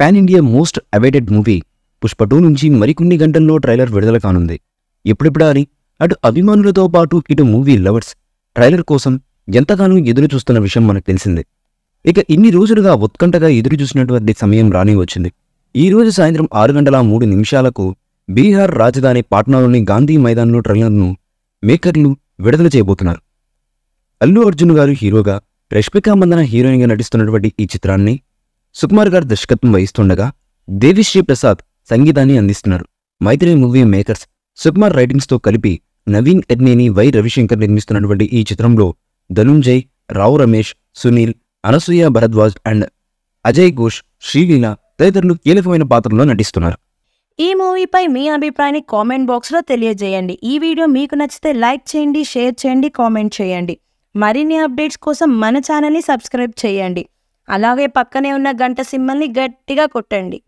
pan India most awaited movie Pushpa two నుంచి మరికొన్ని గంటల్లో ట్రైలర్ విడుదల కానుంది ఎప్పుడెప్పుడా అని అటు అభిమానులతో పాటు ఇటు మూవీ లవర్స్ ట్రైలర్ కోసం ఎంతగానో ఎదురు చూస్తున్న విషయం మనకు తెలిసిందే ఇక ఇన్ని రోజులుగా ఉత్కంఠగా ఎదురు చూసినటువంటి సమయం రాని వచ్చింది ఈ రోజు సాయంత్రం ఆరు గంటల మూడు నిమిషాలకు బీహార్ రాజధాని పాట్నాలోని గాంధీ మైదాన్లో ట్రైలర్ను మేకర్లు విడుదల చేయబోతున్నారు అల్లు అర్జున్ గారు హీరోగా రష్మికా మందన హీరోయిన్గా నటిస్తున్నటువంటి ఈ చిత్రాన్ని సుకుమార్ గారు దర్శకత్వం వహిస్తుండగా దేవిశ్రీ ప్రసాద్ సంగీతాన్ని అందిస్తున్నారు మైత్రి మూవీ మేకర్స్ సుకుమార్ రైటింగ్స్తో కలిపి నవీన్ ఎడ్నేని వై రవిశంకర్ నిర్మిస్తున్నటువంటి ఈ చిత్రంలో ధనుంజయ్ రావు రమేష్ సునీల్ అనసూయ భరద్వాజ్ అండ్ అజయ్ ఘోష్ శ్రీలీల తదితరులు కీలకమైన పాత్రలో నటిస్తున్నారు ఈ మూవీపై మీ అభిప్రాయాన్ని కామెంట్ బాక్స్లో తెలియజేయండి ఈ వీడియో మీకు నచ్చితే లైక్ చేయండి షేర్ చేయండి కామెంట్ చేయండి మరిన్ని అప్డేట్స్ కోసం మన ఛానల్ని సబ్స్క్రైబ్ చేయండి అలాగే పక్కనే ఉన్న గంట సిమ్మల్ని గట్టిగా కొట్టండి